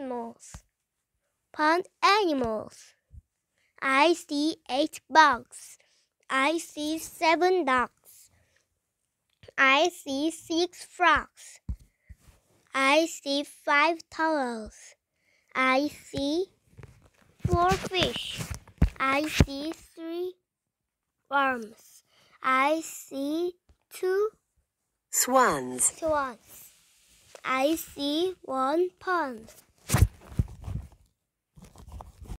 animals. Pond animals. I see eight bugs. I see seven ducks. I see six frogs. I see five turtles. I see four fish. I see three worms. I see two swans. Swans. I see one pond.